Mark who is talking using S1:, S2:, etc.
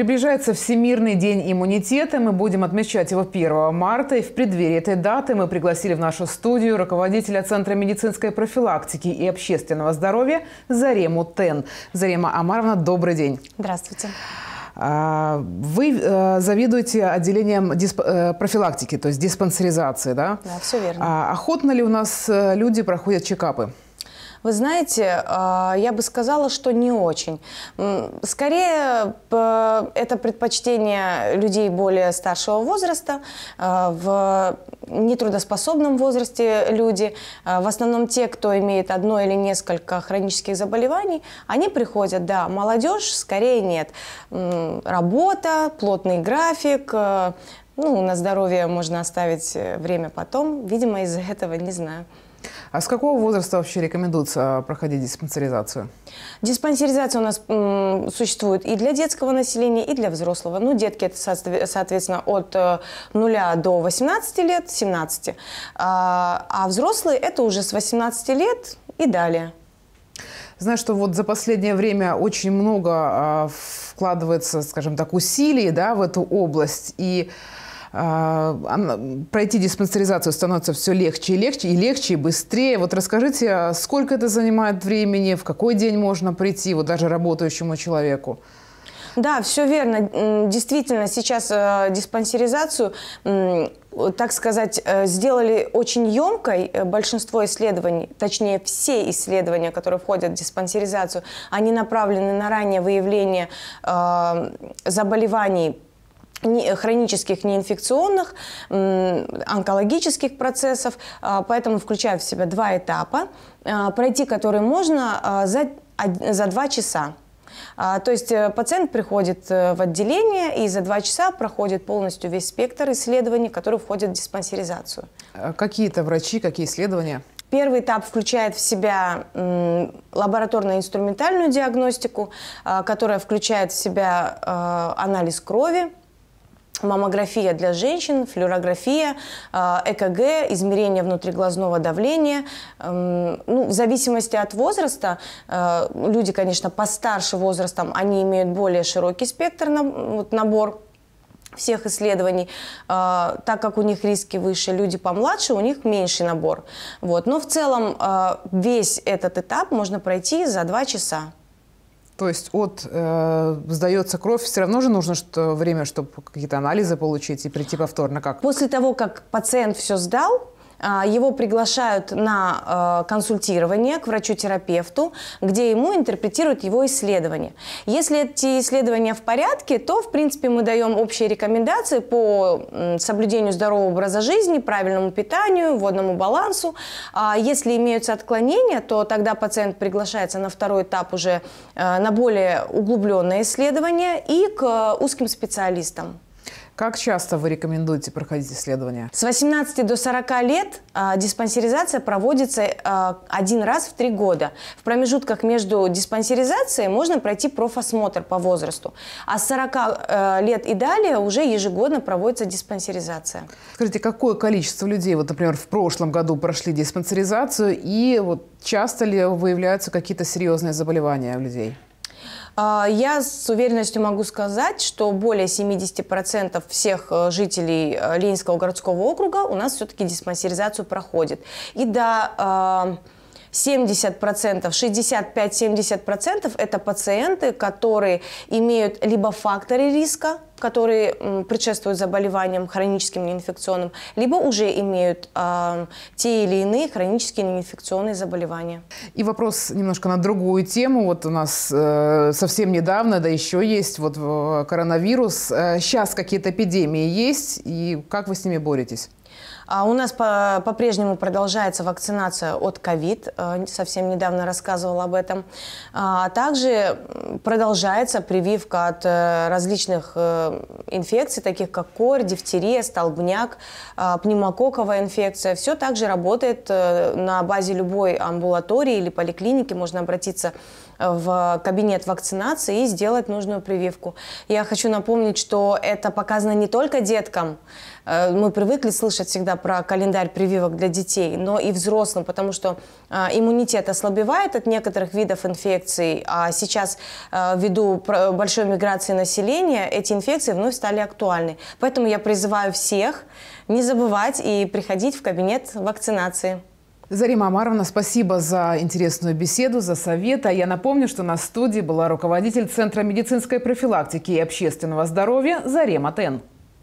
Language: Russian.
S1: Приближается Всемирный день иммунитета. Мы будем отмечать его 1 марта. И в преддверии этой даты мы пригласили в нашу студию руководителя Центра медицинской профилактики и общественного здоровья Зарему Тен. Зарема Амаровна, добрый день. Здравствуйте. А, вы э, завидуете отделением дисп... Э, профилактики, то есть диспансеризации, да? Да, все верно. А охотно ли у нас э, люди проходят чекапы? Вы знаете, а, я бы сказала, что не очень. Скорее,
S2: это предпочтение людей более старшего возраста, а, в нетрудоспособном возрасте люди, а, в основном те, кто имеет одно или несколько хронических заболеваний, они приходят, да, молодежь скорее нет. Работа, плотный график, ну, на здоровье можно оставить э, время потом. Видимо, из-за этого не знаю.
S1: А с какого возраста вообще рекомендуется а, проходить диспансеризацию?
S2: Диспансеризация у нас м, существует и для детского населения, и для взрослого. Ну, детки это, соответственно, от 0 э, до 18 лет, 17. А, а взрослые это уже с 18 лет и далее.
S1: Знаю, что вот за последнее время очень много а, вкладывается, скажем так, усилий да, в эту область. И а, пройти диспансеризацию становится все легче и легче, и легче, и быстрее. Вот расскажите, а сколько это занимает времени, в какой день можно прийти, вот даже работающему человеку?
S2: Да, все верно. Действительно, сейчас э, диспансеризацию так сказать, э, сделали очень емкой э, большинство исследований, точнее все исследования, которые входят в диспансеризацию, они направлены на раннее выявление заболеваний хронических неинфекционных, онкологических процессов, а, поэтому включают в себя два этапа, а, пройти которые можно а, за, за два часа. То есть э, пациент приходит э, в отделение и за два часа проходит полностью весь спектр исследований, которые входят в
S1: диспансеризацию. Какие то врачи, какие исследования?
S2: Первый этап включает в себя лабораторно-инструментальную диагностику, которая включает в себя анализ крови, маммография для женщин, флюорография, э, ЭКГ, измерение внутриглазного давления. Эм, ну, в зависимости от возраста, э, люди, конечно, постарше возрастом, они имеют более широкий спектр, набор всех исследований, э, так как у них риски выше, люди помладше, у них меньший набор. Вот. Но в целом весь этот этап можно пройти за два часа.
S1: То есть от э, сдается кровь, все равно же нужно что, время, чтобы какие-то анализы получить и прийти повторно как? После того, как пациент все сдал, а, его приглашают на а, консультирование к
S2: врачу-терапевту, где ему интерпретируют его исследования. Если эти исследования в порядке, то, в принципе, мы даем общие рекомендации по соблюдению здорового образа жизни, правильному питанию, водному балансу. А, если имеются отклонения, то тогда пациент приглашается на второй этап уже на более углубленное исследование и
S1: к узким
S2: специалистам.
S1: Как часто вы рекомендуете проходить исследования? С
S2: 18 до 40 лет а, диспансеризация проводится а, один раз в три года. В промежутках между диспансеризацией можно пройти профосмотр по возрасту. А с 40 э, лет и далее уже ежегодно проводится диспансеризация.
S1: Скажите, какое количество людей, вот, например, в прошлом году прошли диспансеризацию и вот часто ли выявляются какие-то серьезные заболевания у людей?
S2: А, я с уверенностью могу сказать, что более 70% всех э, жителей э, Ленинского городского округа у нас все-таки диспансеризацию проходит. И да, а, 70%, 65-70% это пациенты, которые имеют либо факторы риска, которые предшествуют заболеваниям хроническим неинфекционным, либо уже имеют э, те или иные хронические неинфекционные заболевания.
S1: И вопрос немножко на другую тему. Вот у нас э, совсем недавно, да еще есть вот э, коронавирус. Сейчас э, какие-то эпидемии есть, и как вы с ними боретесь? А у нас по-прежнему по продолжается вакцинация от ковид, э, совсем недавно
S2: рассказывала об этом. А также продолжается прививка от э, различных э, инфекций, таких как корь, дифтерия, столбняк, пневмококковая инфекция. Все также работает на базе любой амбулатории или поликлиники, можно обратиться в кабинет вакцинации и сделать нужную прививку. Я хочу напомнить, что это показано не только деткам. Мы привыкли слышать слышат всегда про календарь прививок для детей, но и взрослым, потому что э, иммунитет ослабевает от некоторых видов инфекций, а сейчас э, ввиду большой миграции населения эти инфекции вновь стали актуальны. Поэтому я призываю всех не забывать и приходить в кабинет вакцинации.
S1: Зарима Амаровна, спасибо за интересную беседу, за совет. А я напомню, что на студии была руководитель Центра медицинской профилактики и общественного здоровья Зарема Тен.